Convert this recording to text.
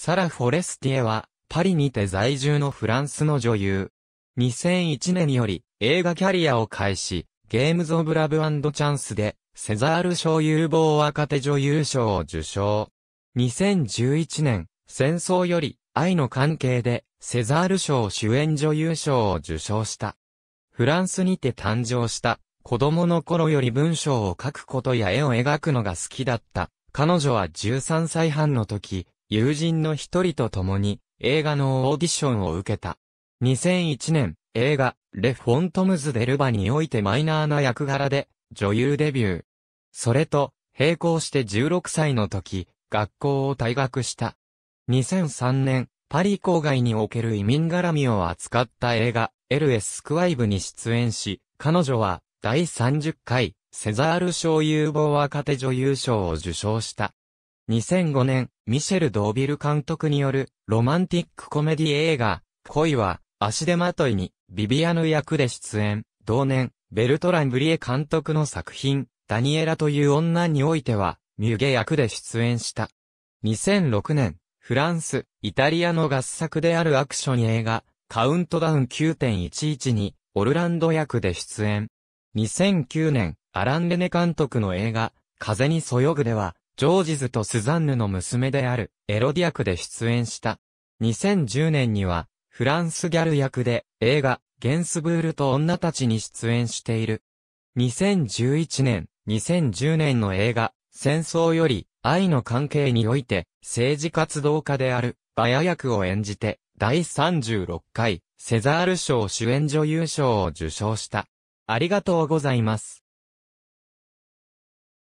サラ・フォレスティエは、パリにて在住のフランスの女優。2001年より映画キャリアを開始、ゲームズ・オブ・ラブ・チャンスで、セザール賞有望若手女優賞を受賞。2011年、戦争より愛の関係で、セザール賞主演女優賞を受賞した。フランスにて誕生した、子供の頃より文章を書くことや絵を描くのが好きだった。彼女は13歳半の時、友人の一人と共に映画のオーディションを受けた。2001年、映画、レ・フォントムズ・デルバにおいてマイナーな役柄で、女優デビュー。それと、並行して16歳の時、学校を退学した。2003年、パリ郊外における移民絡みを扱った映画、エルエス・クワイブに出演し、彼女は、第30回、セザール賞有望若手女優賞を受賞した。2005年、ミシェル・ドービル監督によるロマンティックコメディ映画、恋は、足手まといに、ビビアヌ役で出演。同年、ベルトラン・ブリエ監督の作品、ダニエラという女においては、ミュゲ役で出演した。2006年、フランス、イタリアの合作であるアクション映画、カウントダウン9.11に、オルランド役で出演。2009年、アラン・レネ監督の映画、風にそよぐでは、ジョージズとスザンヌの娘であるエロディアクで出演した。2010年には、フランスギャル役で映画、ゲンスブールと女たちに出演している。2011年、2010年の映画、戦争より愛の関係において政治活動家であるバヤ役を演じて第36回セザール賞主演女優賞を受賞した。ありがとうございます。